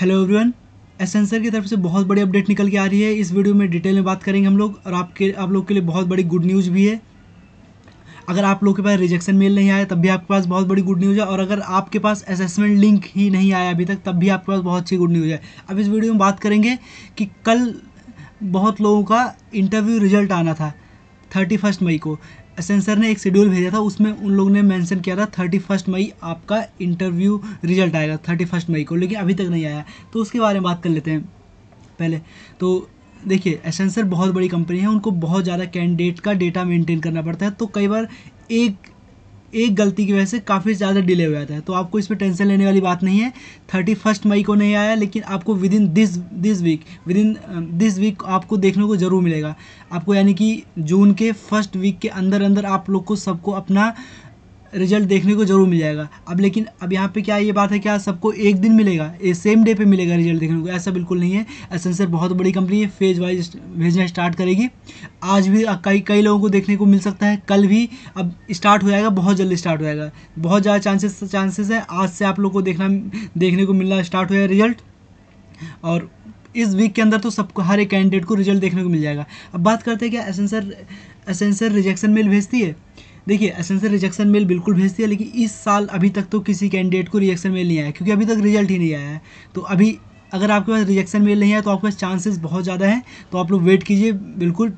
hello everyone एसेंसर की तरफ से बहुत बड़ी अपडेट निकल के आ रही है इस वीडियो में डिटेल में बात करेंगे हम लोग और आपके आप लोग के लिए बहुत बड़ी गुड न्यूज़ भी है अगर आप लोग के पास रिजेक्शन मेल नहीं आया तब भी आपके पास बहुत बड़ी गुड न्यूज़ है और अगर आपके पास असेसमेंट लिंक ही नहीं आया अभी तक तब भी आपके पास बहुत अच्छी गुड न्यूज़ है अब इस वीडियो में बात करेंगे कि कल बहुत लोगों का इंटरव्यू रिजल्ट आना था थर्टी फर्स्ट मई को सेंसर ने एक शेड्यूल भेजा था उसमें उन लोगों ने मेंशन किया था थर्टी फर्स्ट मई आपका इंटरव्यू रिजल्ट आएगा थर्टी फर्स्ट मई को लेकिन अभी तक नहीं आया तो उसके बारे में बात कर लेते हैं पहले तो देखिए एसेंसर बहुत बड़ी कंपनी है उनको बहुत ज़्यादा कैंडिडेट का डेटा मेंटेन करना पड़ता है तो कई बार एक एक गलती की वजह से काफ़ी ज़्यादा डिले हो जाता है तो आपको इस पर टेंशन लेने वाली बात नहीं है थर्टी फर्स्ट मई को नहीं आया लेकिन आपको within this this week within this week आपको देखने को ज़रूर मिलेगा आपको यानी कि जून के फर्स्ट वीक के अंदर अंदर आप लोग को सबको अपना रिजल्ट देखने को जरूर मिल जाएगा अब लेकिन अब यहाँ पे क्या ये बात है क्या सबको एक दिन मिलेगा ये सेम डे पे मिलेगा रिजल्ट देखने को ऐसा बिल्कुल नहीं है एसेंसर बहुत बड़ी कंपनी है फेज वाइज भेजना स्टार्ट करेगी आज भी कई कई लोगों को देखने को मिल सकता है कल भी अब स्टार्ट हो जाएगा बहुत जल्दी स्टार्ट हो जाएगा बहुत ज़्यादा चांसेस चांसेस है आज से आप लोग को देखना देखने को मिलना स्टार्ट हो जाएगा रिजल्ट और इस वीक के अंदर तो सबको हर एक कैंडिडेट को रिजल्ट देखने को मिल जाएगा अब बात करते हैं क्या एसेंसर एसेंसर रिजेक्शन मेल भेजती है देखिए एसेंसर रिजेक्शन मेल बिल्कुल भेजती है लेकिन इस साल अभी तक तो किसी कैंडिडेट को रिजेक्शन मेल नहीं आया क्योंकि अभी तक रिजल्ट ही नहीं आया है तो अभी अगर आपके पास रिजेक्शन मेल नहीं आया तो आपके पास चांसेस बहुत ज़्यादा हैं तो आप लोग वेट कीजिए बिल्कुल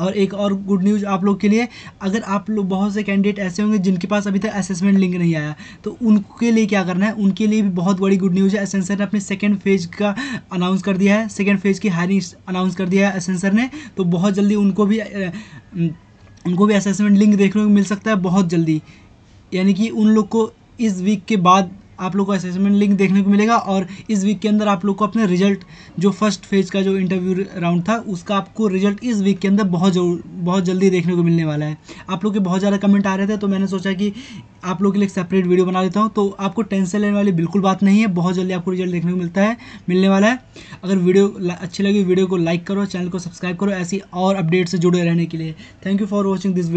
और एक और गुड न्यूज़ आप लोग के लिए अगर आप लोग बहुत से कैंडिडेट ऐसे होंगे जिनके पास अभी तक असेसमेंट लिंक नहीं आया तो उनके लिए क्या करना है उनके लिए भी बहुत बड़ी गुड न्यूज़ है असेंसर ने अपने सेकेंड फेज का अनाउंस कर दिया है सेकेंड फेज की हायरिंग अनाउंस कर दिया है असेंसर ने तो बहुत जल्दी उनको भी उनको भी असेसमेंट लिंक देखने को मिल सकता है बहुत जल्दी यानी कि उन लोग को इस वीक के बाद आप लोग को असेसमेंट लिंक देखने को मिलेगा और इस वीक के अंदर आप लोग को अपने रिजल्ट जो फर्स्ट फेज का जो इंटरव्यू राउंड था उसका आपको रिजल्ट इस वीक के अंदर बहुत जरूर बहुत जल्दी देखने को मिलने वाला है आप लोग के बहुत ज़्यादा कमेंट आ रहे थे तो मैंने सोचा कि आप लोग के लिए सेपरेट वीडियो बना देता हूँ तो आपको टेंशन लेने वाली बिल्कुल बात नहीं है बहुत जल्दी आपको रिजल्ट देखने को मिलता है मिलने वाला है अगर वीडियो अच्छी लगी वीडियो को लाइक करो चैनल को सब्सक्राइब करो ऐसी और अपडेट से जुड़े रहने के लिए thank you for watching this video